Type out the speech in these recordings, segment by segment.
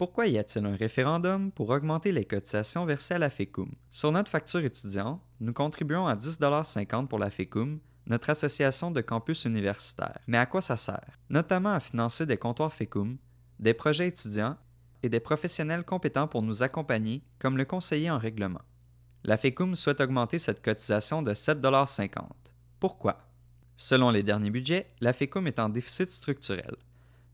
Pourquoi y a-t-il un référendum pour augmenter les cotisations versées à la FECUM? Sur notre facture étudiant, nous contribuons à 10,50 pour la FECUM, notre association de campus universitaire. Mais à quoi ça sert? Notamment à financer des comptoirs FECUM, des projets étudiants et des professionnels compétents pour nous accompagner, comme le conseiller en règlement. La FECUM souhaite augmenter cette cotisation de 7,50 Pourquoi? Selon les derniers budgets, la FECUM est en déficit structurel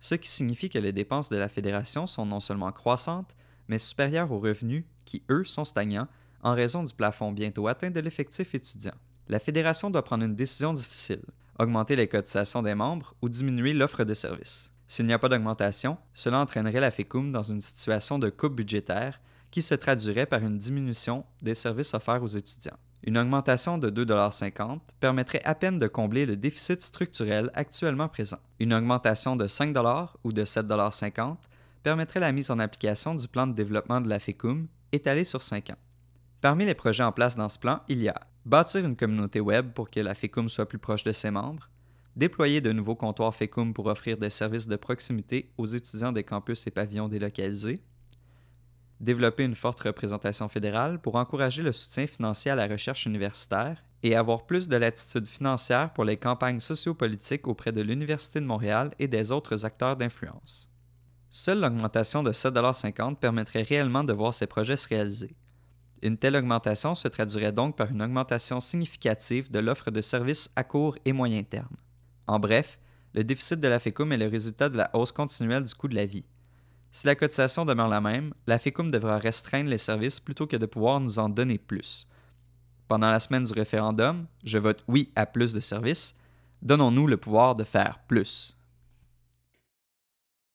ce qui signifie que les dépenses de la fédération sont non seulement croissantes, mais supérieures aux revenus, qui, eux, sont stagnants, en raison du plafond bientôt atteint de l'effectif étudiant. La fédération doit prendre une décision difficile, augmenter les cotisations des membres ou diminuer l'offre de services. S'il n'y a pas d'augmentation, cela entraînerait la FECUM dans une situation de coupe budgétaire qui se traduirait par une diminution des services offerts aux étudiants. Une augmentation de 2,50 permettrait à peine de combler le déficit structurel actuellement présent. Une augmentation de 5 ou de 7,50 permettrait la mise en application du plan de développement de la FECUM étalé sur 5 ans. Parmi les projets en place dans ce plan, il y a bâtir une communauté web pour que la FECUM soit plus proche de ses membres, déployer de nouveaux comptoirs FECUM pour offrir des services de proximité aux étudiants des campus et pavillons délocalisés, développer une forte représentation fédérale pour encourager le soutien financier à la recherche universitaire et avoir plus de latitude financière pour les campagnes sociopolitiques auprès de l'Université de Montréal et des autres acteurs d'influence. Seule l'augmentation de 7,50 permettrait réellement de voir ces projets se réaliser. Une telle augmentation se traduirait donc par une augmentation significative de l'offre de services à court et moyen terme. En bref, le déficit de la FECUM est le résultat de la hausse continuelle du coût de la vie. Si la cotisation demeure la même, la FECUM devra restreindre les services plutôt que de pouvoir nous en donner plus. Pendant la semaine du référendum, je vote oui à plus de services. Donnons-nous le pouvoir de faire plus.